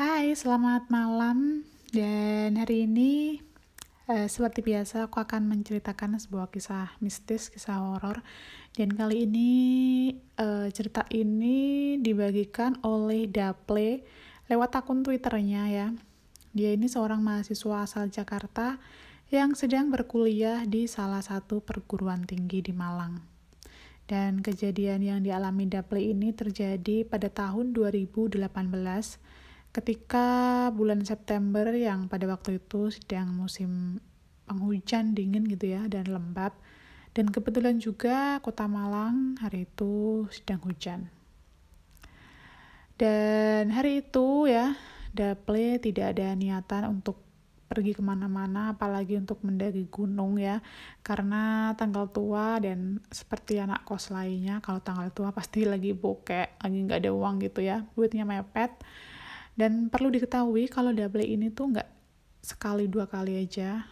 Hai, selamat malam. Dan hari ini eh, seperti biasa aku akan menceritakan sebuah kisah mistis, kisah horor. Dan kali ini eh, cerita ini dibagikan oleh Daple lewat akun Twitternya ya. Dia ini seorang mahasiswa asal Jakarta yang sedang berkuliah di salah satu perguruan tinggi di Malang. Dan kejadian yang dialami Daple ini terjadi pada tahun 2018 ketika bulan September yang pada waktu itu sedang musim penghujan dingin gitu ya dan lembab dan kebetulan juga kota Malang hari itu sedang hujan dan hari itu ya Daple tidak ada niatan untuk pergi kemana-mana apalagi untuk mendaki gunung ya karena tanggal tua dan seperti anak kos lainnya kalau tanggal tua pasti lagi bokek lagi nggak ada uang gitu ya duitnya mepet dan perlu diketahui kalau double ini tuh nggak sekali dua kali aja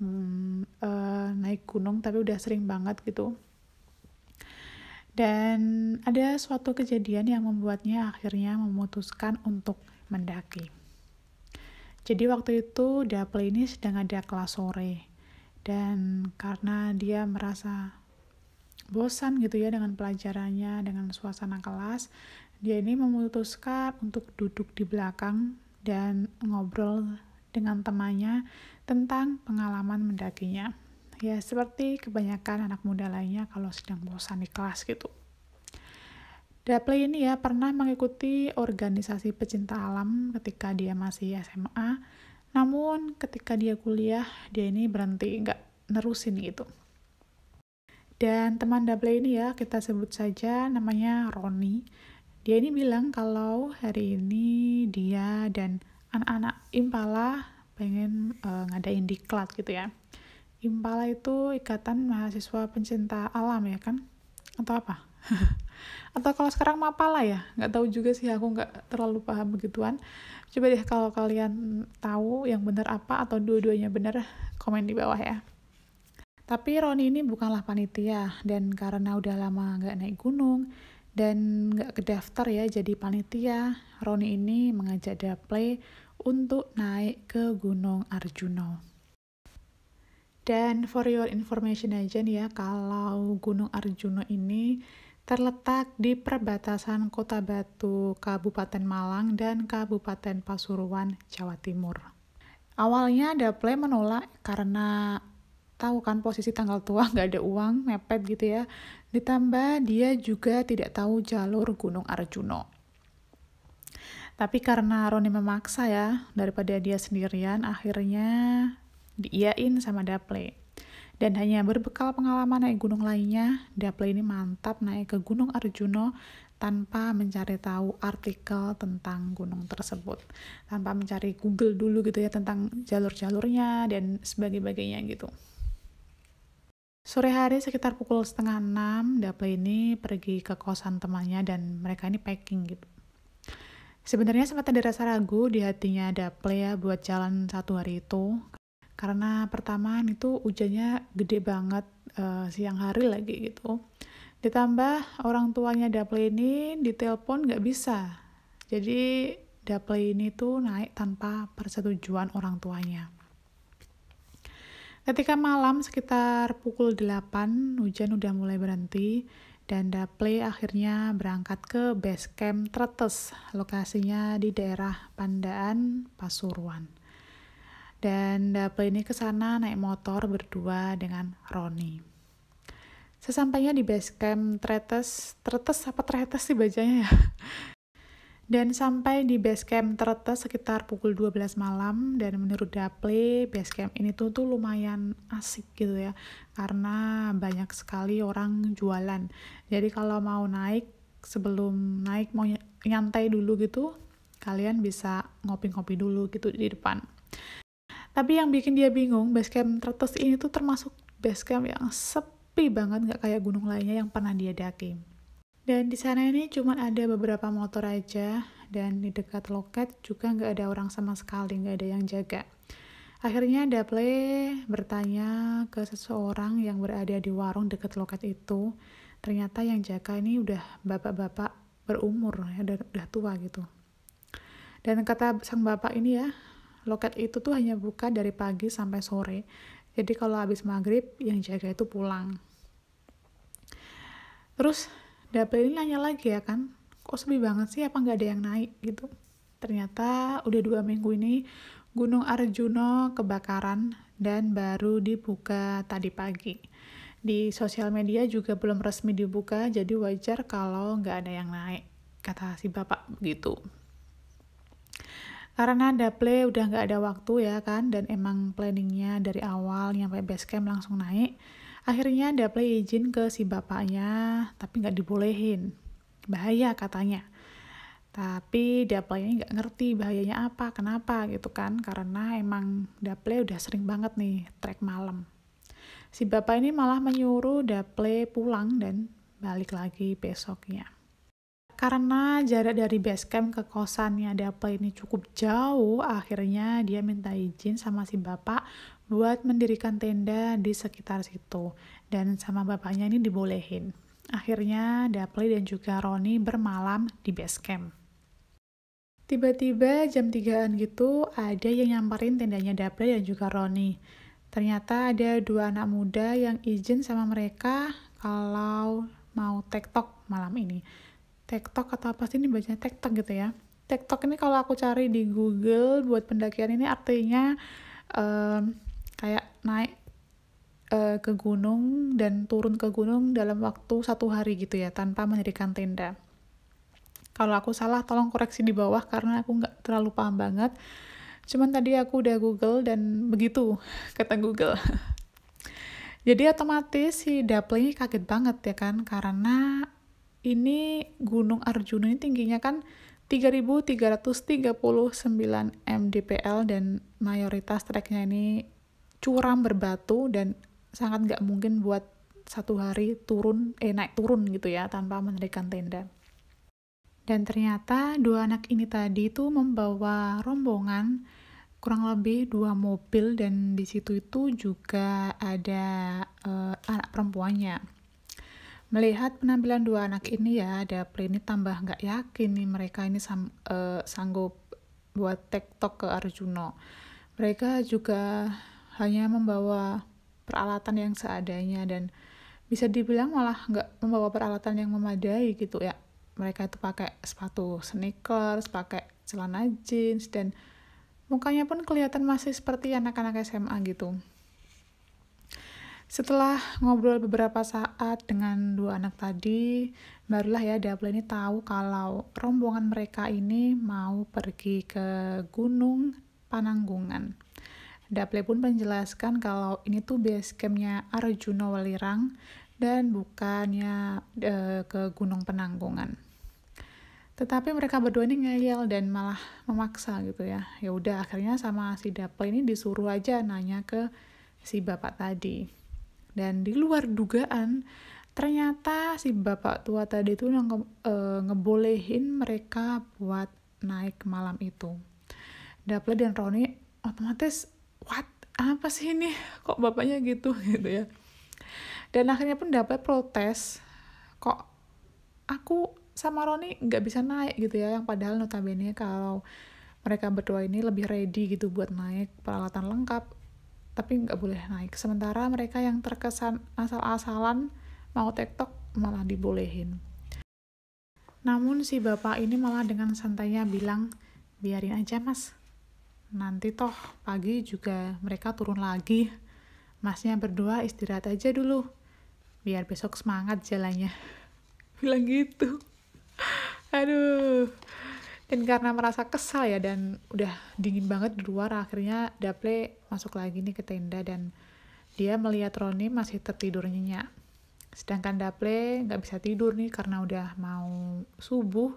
hmm, uh, naik gunung, tapi udah sering banget gitu. Dan ada suatu kejadian yang membuatnya akhirnya memutuskan untuk mendaki. Jadi waktu itu Daple ini sedang ada kelas sore dan karena dia merasa bosan gitu ya dengan pelajarannya, dengan suasana kelas, dia ini memutuskan untuk duduk di belakang dan ngobrol dengan temannya tentang pengalaman mendakinya. Ya, seperti kebanyakan anak muda lainnya kalau sedang bosan di kelas gitu. Dapley ini ya pernah mengikuti organisasi pecinta alam ketika dia masih SMA. Namun ketika dia kuliah, dia ini berhenti, nggak nerusin gitu. Dan teman Dapley ini ya kita sebut saja namanya Roni dia ini bilang kalau hari ini dia dan anak-anak Impala pengen uh, ngadain diklat gitu ya. Impala itu ikatan mahasiswa pencinta alam ya kan? Atau apa? Atau kalau sekarang Mapala ya? Nggak tahu juga sih, aku nggak terlalu paham begituan. Coba deh kalau kalian tahu yang benar apa atau dua-duanya benar, komen di bawah ya. Tapi Roni ini bukanlah panitia, dan karena udah lama nggak naik gunung, dan nggak kedaftar ya jadi panitia, Roni ini mengajak Dapley untuk naik ke Gunung Arjuna Dan for your information aja nih ya, kalau Gunung Arjuna ini terletak di perbatasan Kota Batu, Kabupaten Malang, dan Kabupaten Pasuruan, Jawa Timur. Awalnya Daple menolak karena tahu kan posisi tanggal tua nggak ada uang mepet gitu ya ditambah dia juga tidak tahu jalur Gunung Arjuno tapi karena Roni memaksa ya daripada dia sendirian akhirnya diiyain sama Daple dan hanya berbekal pengalaman naik gunung lainnya Daple ini mantap naik ke Gunung Arjuno tanpa mencari tahu artikel tentang gunung tersebut tanpa mencari Google dulu gitu ya tentang jalur-jalurnya dan sebagainya gitu Sore hari sekitar pukul setengah enam, Daple ini pergi ke kosan temannya dan mereka ini packing gitu. Sebenarnya sempat ada rasa ragu di hatinya Daple ya buat jalan satu hari itu. Karena pertama itu hujannya gede banget uh, siang hari lagi gitu. Ditambah orang tuanya Daple ini ditelepon nggak bisa. Jadi Daple ini tuh naik tanpa persetujuan orang tuanya. Ketika malam sekitar pukul 8, hujan udah mulai berhenti dan Daple akhirnya berangkat ke base camp Tretes, lokasinya di daerah Pandaan, Pasuruan. Dan Daple ini ke sana naik motor berdua dengan Roni. Sesampainya di base camp Tretes, Tretes apa Tretes sih bacanya ya? Dan sampai di base camp Teretes sekitar pukul 12 malam dan menurut Daple base camp ini tuh tuh lumayan asik gitu ya karena banyak sekali orang jualan. Jadi kalau mau naik sebelum naik mau nyantai dulu gitu kalian bisa ngopi-ngopi dulu gitu di depan. Tapi yang bikin dia bingung base camp ini tuh termasuk base camp yang sepi banget gak kayak gunung lainnya yang pernah dia daki. Dan di sana ini cuma ada beberapa motor aja, dan di dekat loket juga nggak ada orang sama sekali, nggak ada yang jaga. Akhirnya Daple bertanya ke seseorang yang berada di warung dekat loket itu, ternyata yang jaga ini udah bapak-bapak berumur, ya, udah, udah tua gitu. Dan kata sang bapak ini ya, loket itu tuh hanya buka dari pagi sampai sore. Jadi kalau habis maghrib, yang jaga itu pulang. Terus ini nanya lagi ya kan, kok sepi banget sih apa nggak ada yang naik gitu. Ternyata udah dua minggu ini Gunung Arjuna kebakaran dan baru dibuka tadi pagi. Di sosial media juga belum resmi dibuka, jadi wajar kalau nggak ada yang naik, kata si bapak gitu. Karena ada play udah nggak ada waktu ya kan, dan emang planningnya dari awal nyampe base camp langsung naik, Akhirnya Daple izin ke si bapaknya, tapi nggak dibolehin. Bahaya katanya. Tapi Daple ini nggak ngerti bahayanya apa, kenapa gitu kan. Karena emang Daple udah sering banget nih trek malam. Si bapak ini malah menyuruh Daple pulang dan balik lagi besoknya. Karena jarak dari base camp ke kosannya Daple ini cukup jauh, akhirnya dia minta izin sama si bapak buat mendirikan tenda di sekitar situ. Dan sama bapaknya ini dibolehin. Akhirnya Dapli dan juga Roni bermalam di base camp. Tiba-tiba jam 3-an gitu ada yang nyamperin tendanya Dapli dan juga Roni. Ternyata ada dua anak muda yang izin sama mereka kalau mau tektok malam ini. Tektok atau apa sih ini bacanya tektok gitu ya. Tektok ini kalau aku cari di Google buat pendakian ini artinya um, kayak naik eh, ke gunung dan turun ke gunung dalam waktu satu hari gitu ya tanpa mendirikan tenda kalau aku salah tolong koreksi di bawah karena aku nggak terlalu paham banget cuman tadi aku udah google dan begitu kata google jadi otomatis si Dapli kaget banget ya kan karena ini Gunung Arjuna ini tingginya kan 3.339 mdpl dan mayoritas treknya ini curam berbatu dan sangat nggak mungkin buat satu hari turun eh naik turun gitu ya tanpa mendirikan tenda. Dan ternyata dua anak ini tadi itu membawa rombongan kurang lebih dua mobil dan di situ itu juga ada uh, anak perempuannya. Melihat penampilan dua anak ini ya, ada plini tambah nggak yakin nih mereka ini sam, uh, sanggup buat tektok ke Arjuno. Mereka juga hanya membawa peralatan yang seadanya dan bisa dibilang malah nggak membawa peralatan yang memadai gitu ya mereka itu pakai sepatu sneakers pakai celana jeans dan mukanya pun kelihatan masih seperti anak-anak SMA gitu setelah ngobrol beberapa saat dengan dua anak tadi, barulah ya Dapla ini tahu kalau rombongan mereka ini mau pergi ke Gunung Pananggungan. Daple pun menjelaskan kalau ini tuh base campnya Arjuna Walirang dan bukannya e, ke Gunung Penanggungan. Tetapi mereka berdua ini ngeyel dan malah memaksa gitu ya. Ya udah akhirnya sama si Daple ini disuruh aja nanya ke si bapak tadi. Dan di luar dugaan, ternyata si bapak tua tadi itu nge, e, ngebolehin mereka buat naik malam itu. Daple dan Roni otomatis what apa sih ini kok bapaknya gitu gitu ya dan akhirnya pun dapat protes kok aku sama Roni nggak bisa naik gitu ya yang padahal notabene kalau mereka berdua ini lebih ready gitu buat naik peralatan lengkap tapi nggak boleh naik sementara mereka yang terkesan asal-asalan mau tektok malah dibolehin namun si bapak ini malah dengan santainya bilang biarin aja mas nanti toh pagi juga mereka turun lagi. Masnya berdua istirahat aja dulu, biar besok semangat jalannya. Bilang gitu. Aduh. Dan karena merasa kesal ya dan udah dingin banget di luar, akhirnya Daple masuk lagi nih ke tenda dan dia melihat Roni masih tertidur nyenyak. Sedangkan Daple nggak bisa tidur nih karena udah mau subuh,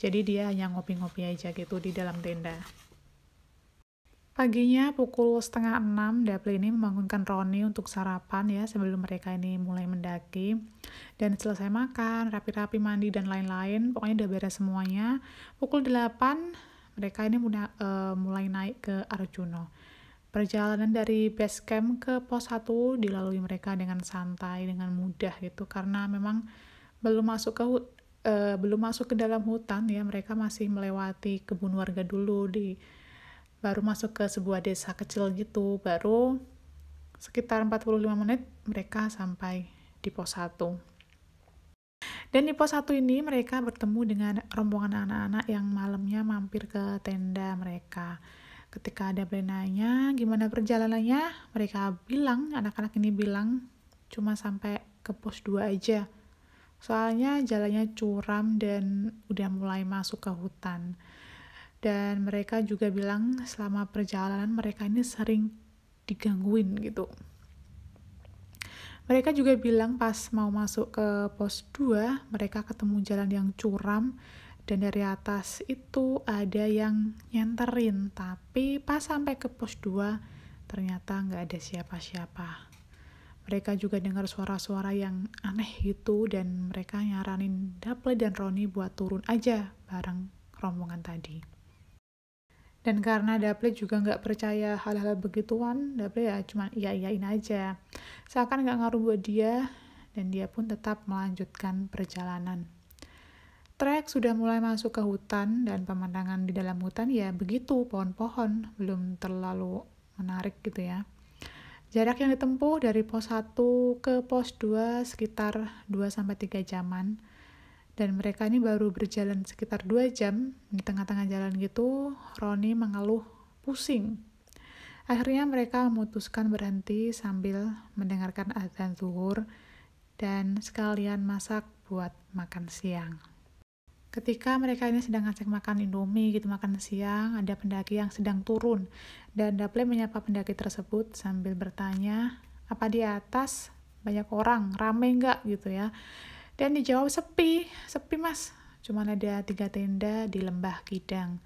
jadi dia hanya ngopi-ngopi aja gitu di dalam tenda. Paginya pukul setengah enam, Dapli ini membangunkan Roni untuk sarapan ya sebelum mereka ini mulai mendaki. Dan selesai makan, rapi-rapi mandi dan lain-lain, pokoknya udah beres semuanya. Pukul delapan, mereka ini mulai, uh, eh, mulai naik ke Arjuna. Perjalanan dari base camp ke pos 1 dilalui mereka dengan santai, dengan mudah gitu karena memang belum masuk ke uh, belum masuk ke dalam hutan ya, mereka masih melewati kebun warga dulu di baru masuk ke sebuah desa kecil gitu baru sekitar 45 menit mereka sampai di pos 1 dan di pos 1 ini mereka bertemu dengan rombongan anak-anak yang malamnya mampir ke tenda mereka ketika ada berenanya gimana perjalanannya mereka bilang anak-anak ini bilang cuma sampai ke pos 2 aja soalnya jalannya curam dan udah mulai masuk ke hutan dan mereka juga bilang selama perjalanan mereka ini sering digangguin gitu mereka juga bilang pas mau masuk ke pos 2 mereka ketemu jalan yang curam dan dari atas itu ada yang nyenterin tapi pas sampai ke pos 2 ternyata nggak ada siapa-siapa mereka juga dengar suara-suara yang aneh gitu dan mereka nyaranin Daple dan Roni buat turun aja bareng rombongan tadi dan karena Daple juga nggak percaya hal-hal begituan Daple ya cuma iya iyain aja seakan nggak ngaruh buat dia dan dia pun tetap melanjutkan perjalanan Trek sudah mulai masuk ke hutan dan pemandangan di dalam hutan ya begitu pohon-pohon belum terlalu menarik gitu ya jarak yang ditempuh dari pos 1 ke pos 2 sekitar 2-3 jaman dan mereka ini baru berjalan sekitar dua jam, di tengah-tengah jalan gitu, Roni mengeluh pusing. Akhirnya mereka memutuskan berhenti sambil mendengarkan azan zuhur dan sekalian masak buat makan siang. Ketika mereka ini sedang ngecek makan Indomie gitu makan siang, ada pendaki yang sedang turun dan Daple menyapa pendaki tersebut sambil bertanya, "Apa di atas banyak orang, rame nggak?" gitu ya. Dan dijawab sepi, sepi mas. cuma ada tiga tenda di lembah Kidang.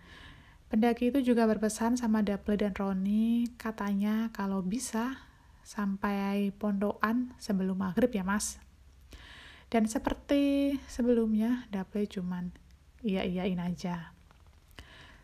Pendaki itu juga berpesan sama Daple dan Roni, katanya kalau bisa sampai pondokan sebelum maghrib ya mas. Dan seperti sebelumnya, Daple cuman iya-iyain aja.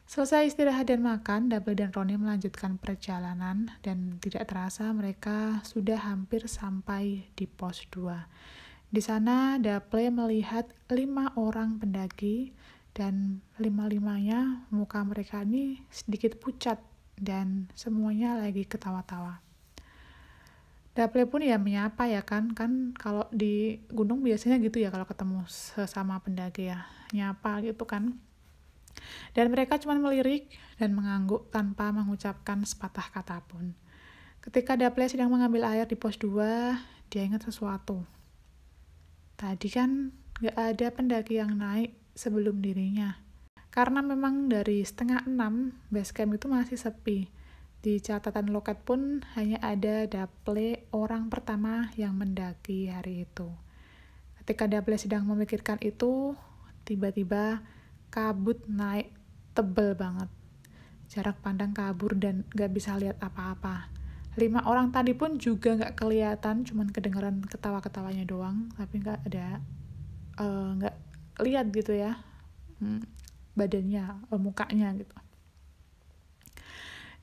Selesai istirahat dan makan, Daple dan Roni melanjutkan perjalanan dan tidak terasa mereka sudah hampir sampai di pos 2. Di sana Daple melihat lima orang pendaki dan lima-limanya muka mereka ini sedikit pucat dan semuanya lagi ketawa-tawa. Daple pun ya menyapa ya kan, kan kalau di gunung biasanya gitu ya kalau ketemu sesama pendaki ya, nyapa gitu kan. Dan mereka cuma melirik dan mengangguk tanpa mengucapkan sepatah kata pun. Ketika Daple sedang mengambil air di pos 2, dia ingat sesuatu. Tadi kan gak ada pendaki yang naik sebelum dirinya. Karena memang dari setengah enam, base camp itu masih sepi. Di catatan loket pun hanya ada Daple orang pertama yang mendaki hari itu. Ketika Daple sedang memikirkan itu, tiba-tiba kabut naik tebel banget. Jarak pandang kabur dan gak bisa lihat apa-apa lima orang tadi pun juga nggak kelihatan cuman kedengeran ketawa ketawanya doang tapi nggak ada eh, nggak uh, lihat gitu ya hmm, badannya uh, mukanya gitu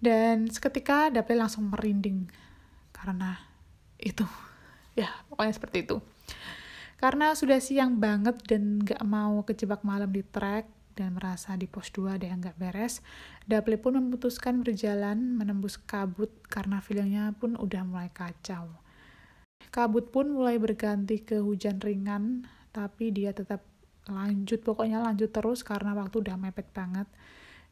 dan seketika Dapil langsung merinding karena itu ya pokoknya seperti itu karena sudah siang banget dan nggak mau kejebak malam di trek dan merasa di pos 2 ada yang gak beres, Dapli pun memutuskan berjalan menembus kabut karena feelingnya pun udah mulai kacau. Kabut pun mulai berganti ke hujan ringan, tapi dia tetap lanjut, pokoknya lanjut terus karena waktu udah mepet banget.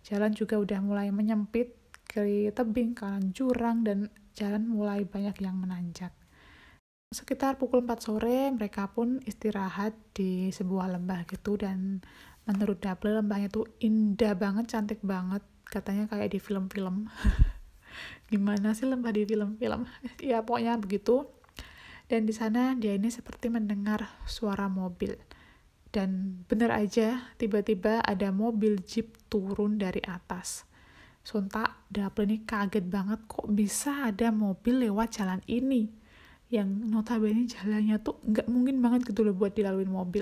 Jalan juga udah mulai menyempit ke tebing kanan jurang dan jalan mulai banyak yang menanjak. Sekitar pukul 4 sore mereka pun istirahat di sebuah lembah gitu dan menurut Daple lembahnya tuh indah banget cantik banget katanya kayak di film-film gimana sih lembah di film-film ya pokoknya begitu dan di sana dia ini seperti mendengar suara mobil dan bener aja tiba-tiba ada mobil jeep turun dari atas sontak Daple ini kaget banget kok bisa ada mobil lewat jalan ini yang notabene jalannya tuh nggak mungkin banget gitu loh buat dilaluin mobil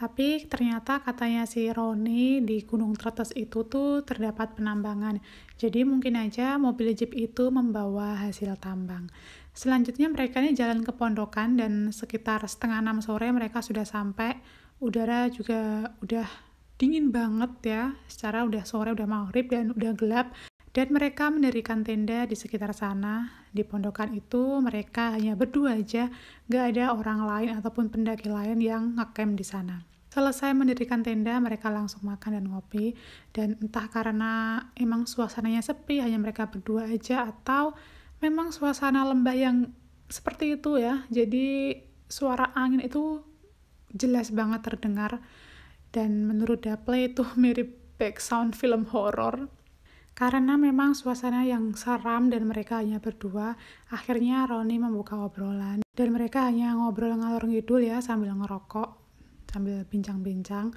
tapi ternyata katanya si Roni di Gunung Tretes itu tuh terdapat penambangan. Jadi mungkin aja mobil jeep itu membawa hasil tambang. Selanjutnya mereka ini jalan ke pondokan dan sekitar setengah enam sore mereka sudah sampai. Udara juga udah dingin banget ya, secara udah sore, udah maghrib dan udah gelap. Dan mereka mendirikan tenda di sekitar sana. Di pondokan itu mereka hanya berdua aja, gak ada orang lain ataupun pendaki lain yang ngakem di sana. Selesai mendirikan tenda, mereka langsung makan dan ngopi. Dan entah karena emang suasananya sepi, hanya mereka berdua aja, atau memang suasana lembah yang seperti itu ya. Jadi suara angin itu jelas banget terdengar. Dan menurut Daple itu mirip back sound film horor. Karena memang suasana yang seram dan mereka hanya berdua, akhirnya Roni membuka obrolan. Dan mereka hanya ngobrol ngalor ngidul ya sambil ngerokok sambil bincang-bincang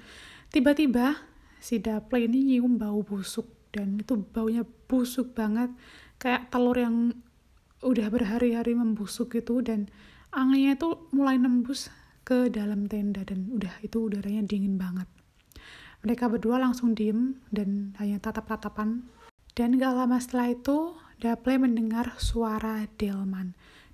tiba-tiba si Daple ini nyium bau busuk dan itu baunya busuk banget kayak telur yang udah berhari-hari membusuk gitu dan anginnya itu mulai nembus ke dalam tenda dan udah itu udaranya dingin banget mereka berdua langsung diem dan hanya tatap-tatapan dan gak lama setelah itu Daple mendengar suara Delman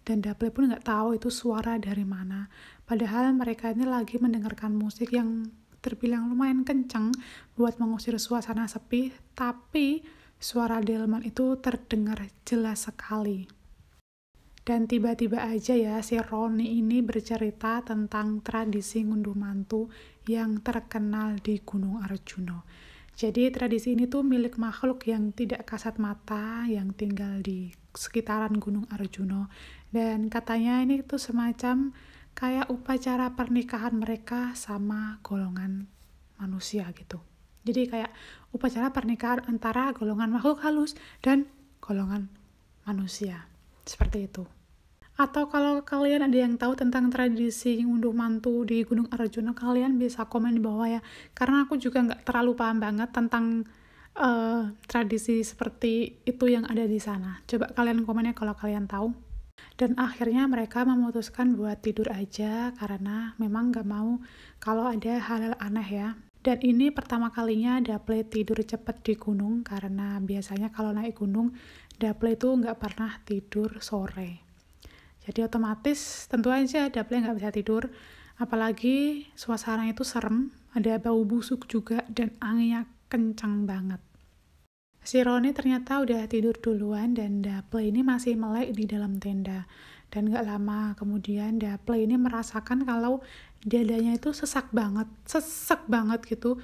dan Daple pun nggak tahu itu suara dari mana Padahal mereka ini lagi mendengarkan musik yang terbilang lumayan kenceng buat mengusir suasana sepi, tapi suara delman itu terdengar jelas sekali. Dan tiba-tiba aja ya si Roni ini bercerita tentang tradisi ngunduh mantu yang terkenal di Gunung Arjuna. Jadi tradisi ini tuh milik makhluk yang tidak kasat mata yang tinggal di sekitaran Gunung Arjuna. Dan katanya ini tuh semacam kayak upacara pernikahan mereka sama golongan manusia gitu. Jadi kayak upacara pernikahan antara golongan makhluk halus dan golongan manusia. Seperti itu. Atau kalau kalian ada yang tahu tentang tradisi ngunduh mantu di Gunung Arjuna, kalian bisa komen di bawah ya. Karena aku juga nggak terlalu paham banget tentang uh, tradisi seperti itu yang ada di sana. Coba kalian komennya kalau kalian tahu dan akhirnya mereka memutuskan buat tidur aja karena memang nggak mau kalau ada hal-hal aneh ya dan ini pertama kalinya Daple tidur cepat di gunung karena biasanya kalau naik gunung Daple itu nggak pernah tidur sore. Jadi otomatis tentu aja Daple nggak bisa tidur. Apalagi suasana itu serem, ada bau busuk juga dan anginnya kencang banget. Si Roni ternyata udah tidur duluan dan Daple ini masih melek di dalam tenda. Dan gak lama kemudian Daple ini merasakan kalau dadanya itu sesak banget, sesak banget gitu.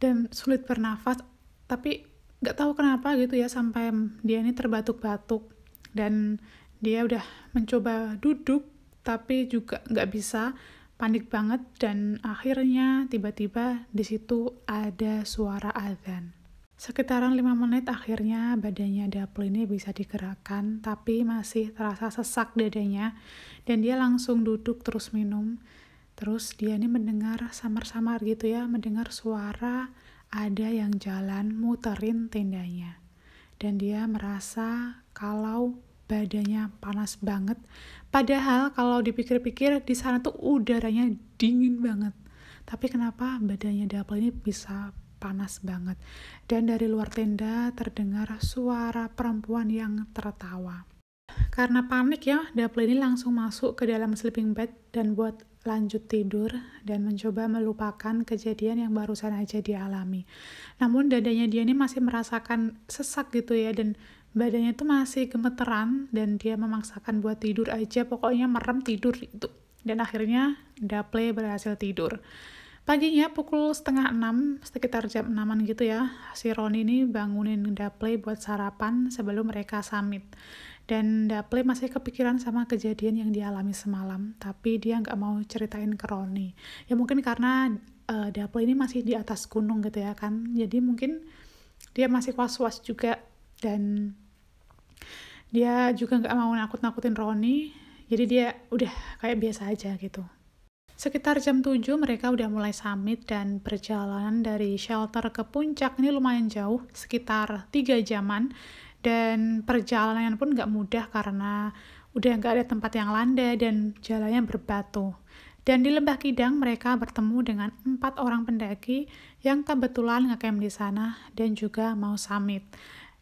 Dan sulit bernafas, tapi gak tahu kenapa gitu ya sampai dia ini terbatuk-batuk. Dan dia udah mencoba duduk, tapi juga gak bisa panik banget dan akhirnya tiba-tiba di situ ada suara azan. Sekitaran 5 menit akhirnya badannya Dapul ini bisa digerakkan, tapi masih terasa sesak dadanya, dan dia langsung duduk terus minum. Terus dia ini mendengar samar-samar gitu ya, mendengar suara ada yang jalan muterin tendanya. Dan dia merasa kalau badannya panas banget. Padahal kalau dipikir-pikir di sana tuh udaranya dingin banget. Tapi kenapa badannya Dapel ini bisa panas banget, dan dari luar tenda terdengar suara perempuan yang tertawa. Karena panik ya, daple ini langsung masuk ke dalam sleeping bag dan buat lanjut tidur dan mencoba melupakan kejadian yang barusan aja dialami. Namun dadanya dia ini masih merasakan sesak gitu ya dan badannya itu masih gemeteran dan dia memaksakan buat tidur aja pokoknya merem tidur itu. Dan akhirnya Daple berhasil tidur. Paginya pukul setengah enam, sekitar jam enaman gitu ya, si Roni ini bangunin Dapley buat sarapan sebelum mereka summit. Dan Dapley masih kepikiran sama kejadian yang dialami semalam, tapi dia nggak mau ceritain ke Roni. Ya mungkin karena uh, eh, Daple ini masih di atas gunung gitu ya kan, jadi mungkin dia masih was-was juga dan dia juga nggak mau nakut-nakutin Roni, jadi dia udah kayak biasa aja gitu. Sekitar jam 7 mereka udah mulai summit dan perjalanan dari shelter ke puncak ini lumayan jauh, sekitar 3 jaman. Dan perjalanan pun nggak mudah karena udah nggak ada tempat yang landai dan jalannya berbatu. Dan di Lembah Kidang mereka bertemu dengan empat orang pendaki yang kebetulan ngakem di sana dan juga mau summit.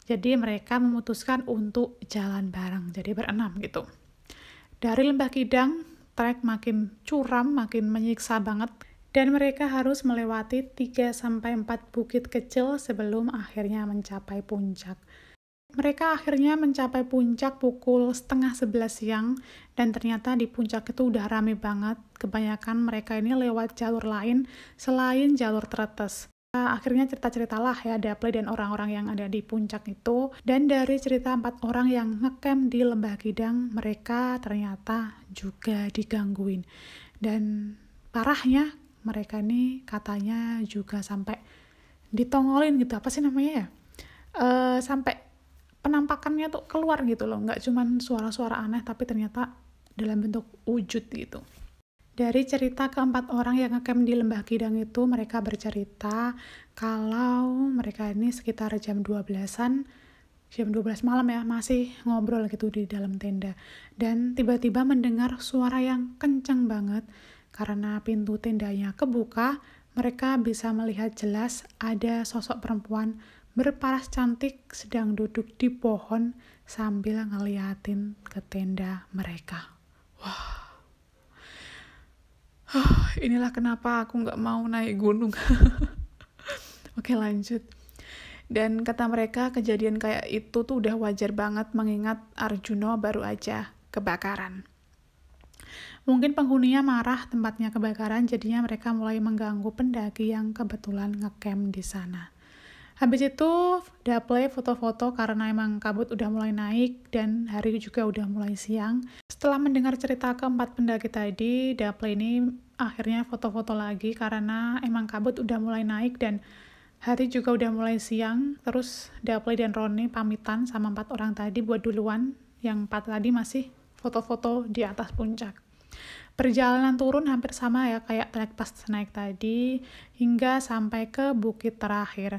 Jadi mereka memutuskan untuk jalan bareng, jadi berenam gitu. Dari Lembah Kidang, trek makin curam, makin menyiksa banget. Dan mereka harus melewati 3-4 bukit kecil sebelum akhirnya mencapai puncak. Mereka akhirnya mencapai puncak pukul setengah sebelas siang dan ternyata di puncak itu udah rame banget. Kebanyakan mereka ini lewat jalur lain selain jalur tretes. Ah, akhirnya cerita-ceritalah ya ada play dan orang-orang yang ada di puncak itu. Dan dari cerita empat orang yang ngecamp di Lembah Kidang, mereka ternyata juga digangguin. Dan parahnya mereka nih katanya juga sampai ditongolin gitu, apa sih namanya ya? E, sampai penampakannya tuh keluar gitu loh, nggak cuman suara-suara aneh tapi ternyata dalam bentuk wujud gitu. Dari cerita keempat orang yang ngecamp di Lembah Kidang itu, mereka bercerita kalau mereka ini sekitar jam 12-an, jam 12 malam ya, masih ngobrol gitu di dalam tenda. Dan tiba-tiba mendengar suara yang kencang banget, karena pintu tendanya kebuka, mereka bisa melihat jelas ada sosok perempuan berparas cantik sedang duduk di pohon sambil ngeliatin ke tenda mereka. Wah. Wow oh, inilah kenapa aku nggak mau naik gunung oke lanjut dan kata mereka kejadian kayak itu tuh udah wajar banget mengingat Arjuna baru aja kebakaran Mungkin penghuninya marah tempatnya kebakaran, jadinya mereka mulai mengganggu pendaki yang kebetulan ngecamp di sana. Habis itu udah play foto-foto karena emang kabut udah mulai naik dan hari juga udah mulai siang. Setelah mendengar cerita keempat pendaki tadi, play ini akhirnya foto-foto lagi karena emang kabut udah mulai naik dan hari juga udah mulai siang. Terus play dan Roni pamitan sama empat orang tadi buat duluan, yang empat tadi masih foto-foto di atas puncak. Perjalanan turun hampir sama ya kayak trek pas naik tadi hingga sampai ke bukit terakhir.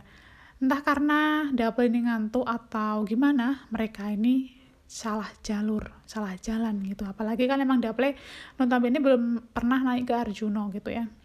Entah karena double ini ngantuk atau gimana, mereka ini salah jalur, salah jalan gitu. Apalagi kan emang nonton ini belum pernah naik ke Arjuno gitu ya.